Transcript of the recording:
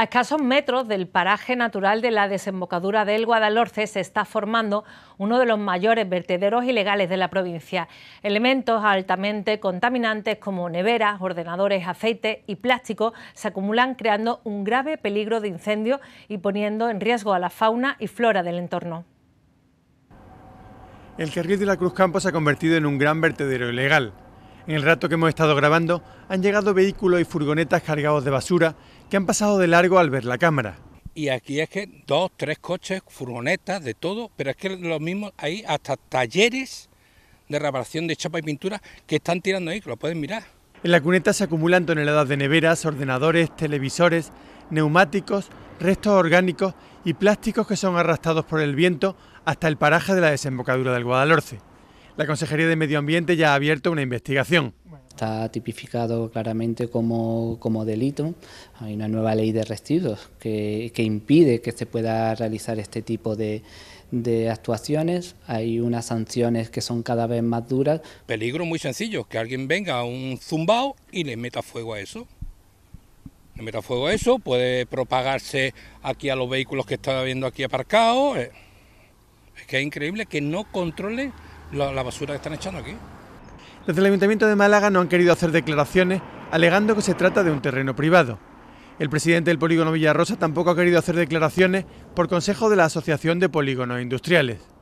A escasos metros del paraje natural de la desembocadura del Guadalhorce se está formando uno de los mayores vertederos ilegales de la provincia. Elementos altamente contaminantes como neveras, ordenadores, aceite y plástico se acumulan creando un grave peligro de incendio y poniendo en riesgo a la fauna y flora del entorno. El carril de la Cruz Campo se ha convertido en un gran vertedero ilegal. En el rato que hemos estado grabando han llegado vehículos y furgonetas cargados de basura que han pasado de largo al ver la cámara. Y aquí es que dos, tres coches, furgonetas, de todo, pero es que lo mismo hay hasta talleres de reparación de chapa y pintura que están tirando ahí, que lo pueden mirar. En la cuneta se acumulan toneladas de neveras, ordenadores, televisores, neumáticos, restos orgánicos y plásticos que son arrastrados por el viento hasta el paraje de la desembocadura del Guadalhorce. La Consejería de Medio Ambiente ya ha abierto una investigación. Está tipificado claramente como, como delito. Hay una nueva ley de residuos que, impide que se pueda realizar este tipo de, actuaciones, hay unas sanciones que son cada vez más duras. Peligro muy sencillo, que alguien venga a un zumbao y le meta fuego a eso. Le meta fuego a eso, puede propagarse aquí a los vehículos que está viendo aquí aparcados. Eh, es que es increíble que no controle la, basura que están echando aquí. Desde el Ayuntamiento de Málaga no han querido hacer declaraciones alegando que se trata de un terreno privado. El presidente del polígono Villarrosa tampoco ha querido hacer declaraciones por consejo de la Asociación de Polígonos Industriales.